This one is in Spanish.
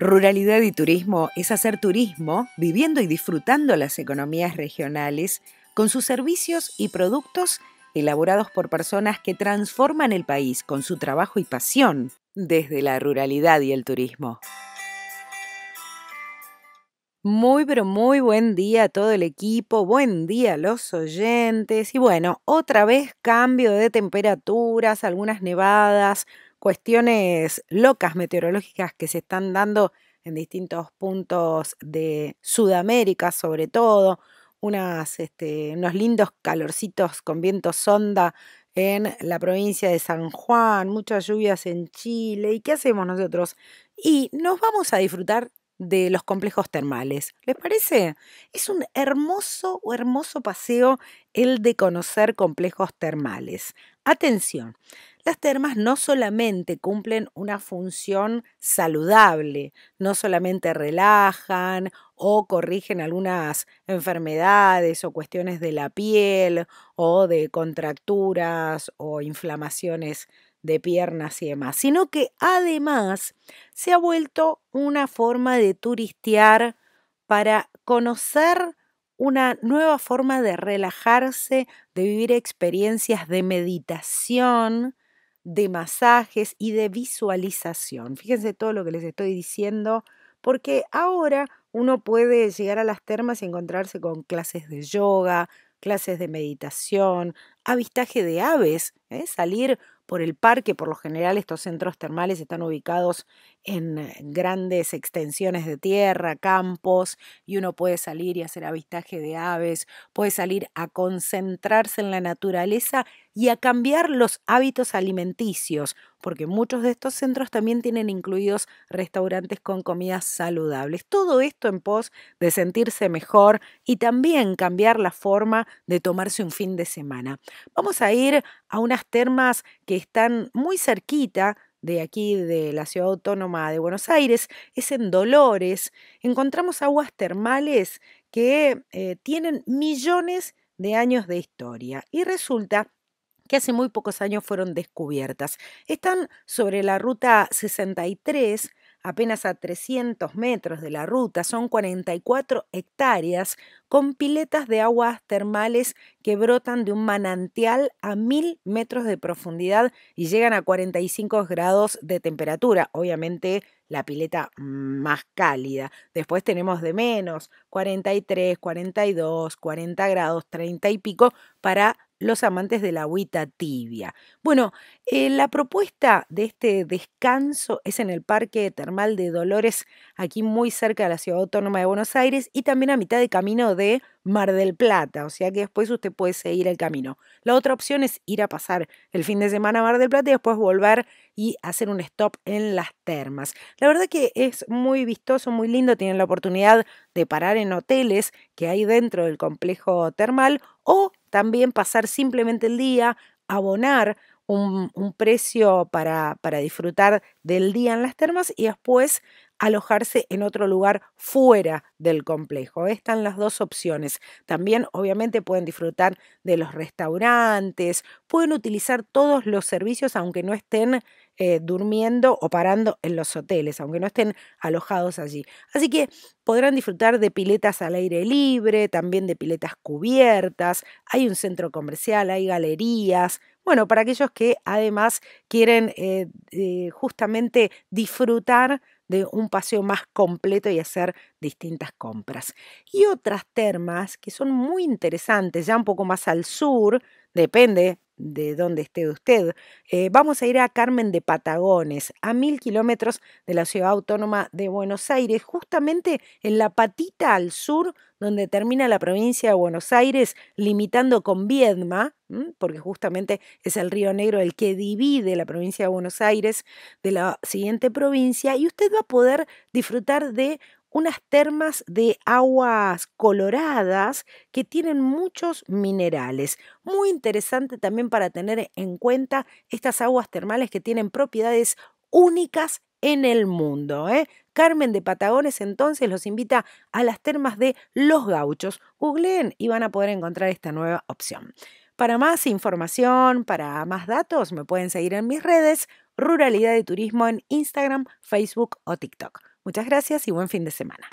Ruralidad y turismo es hacer turismo viviendo y disfrutando las economías regionales con sus servicios y productos elaborados por personas que transforman el país con su trabajo y pasión desde la ruralidad y el turismo. Muy, pero muy buen día a todo el equipo, buen día a los oyentes. Y bueno, otra vez cambio de temperaturas, algunas nevadas, cuestiones locas meteorológicas que se están dando en distintos puntos de Sudamérica, sobre todo. Unas, este, unos lindos calorcitos con viento sonda en la provincia de San Juan, muchas lluvias en Chile. ¿Y qué hacemos nosotros? Y nos vamos a disfrutar de los complejos termales. ¿Les parece? Es un hermoso, hermoso paseo el de conocer complejos termales. Atención, las termas no solamente cumplen una función saludable, no solamente relajan o corrigen algunas enfermedades o cuestiones de la piel o de contracturas o inflamaciones de piernas y demás, sino que además se ha vuelto una forma de turistear para conocer una nueva forma de relajarse, de vivir experiencias de meditación, de masajes y de visualización. Fíjense todo lo que les estoy diciendo, porque ahora uno puede llegar a las termas y encontrarse con clases de yoga, clases de meditación, avistaje de aves, ¿eh? salir por el parque. Por lo general estos centros termales están ubicados en eh, grandes extensiones de tierra, campos, y uno puede salir y hacer avistaje de aves, puede salir a concentrarse en la naturaleza y a cambiar los hábitos alimenticios porque muchos de estos centros también tienen incluidos restaurantes con comidas saludables. Todo esto en pos de sentirse mejor y también cambiar la forma de tomarse un fin de semana. Vamos a ir a unas termas que están muy cerquita de aquí, de la ciudad autónoma de Buenos Aires, es en Dolores. Encontramos aguas termales que eh, tienen millones de años de historia. Y resulta que hace muy pocos años fueron descubiertas. Están sobre la ruta 63, apenas a 300 metros de la ruta, son 44 hectáreas con piletas de aguas termales que brotan de un manantial a 1000 metros de profundidad y llegan a 45 grados de temperatura. Obviamente la pileta más cálida. Después tenemos de menos 43, 42, 40 grados, 30 y pico para los amantes de la agüita tibia. Bueno, eh, la propuesta de este descanso es en el Parque Termal de Dolores, aquí muy cerca de la Ciudad Autónoma de Buenos Aires y también a mitad de camino de Mar del Plata, o sea que después usted puede seguir el camino. La otra opción es ir a pasar el fin de semana a Mar del Plata y después volver y hacer un stop en las termas. La verdad que es muy vistoso, muy lindo, tienen la oportunidad de parar en hoteles que hay dentro del complejo termal o también pasar simplemente el día, abonar un, un, precio para, para disfrutar del día en las termas y después alojarse en otro lugar fuera del complejo. Están las dos opciones. También obviamente pueden disfrutar de los restaurantes, pueden utilizar todos los servicios aunque no estén eh, durmiendo o parando en los hoteles, aunque no estén alojados allí. Así que podrán disfrutar de piletas al aire libre, también de piletas cubiertas, hay un centro comercial, hay galerías. Bueno, para aquellos que además quieren eh, eh, justamente disfrutar de un paseo más completo y hacer distintas compras. Y otras termas que son muy interesantes, ya un poco más al sur, depende de donde esté usted. Eh, vamos a ir a Carmen de Patagones, a mil kilómetros de la ciudad autónoma de Buenos Aires, justamente en la patita al sur donde termina la provincia de Buenos Aires, limitando con Viedma, porque justamente es el río Negro el que divide la provincia de Buenos Aires de la siguiente provincia, y usted va a poder disfrutar de unas termas de aguas coloradas que tienen muchos minerales. Muy interesante también para tener en cuenta estas aguas termales que tienen propiedades únicas en el mundo. ¿eh? Carmen de Patagones entonces los invita a las termas de Los Gauchos. Googleen y van a poder encontrar esta nueva opción. Para más información, para más datos, me pueden seguir en mis redes, Ruralidad de Turismo en Instagram, Facebook o TikTok. Muchas gracias y buen fin de semana.